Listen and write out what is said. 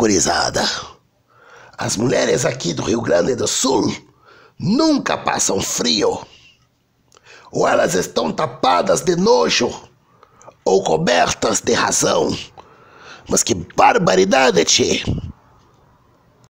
gurizada, as mulheres aqui do Rio Grande do Sul nunca passam frio. Ou elas estão tapadas de nojo ou cobertas de razão. Mas que barbaridade, tchê!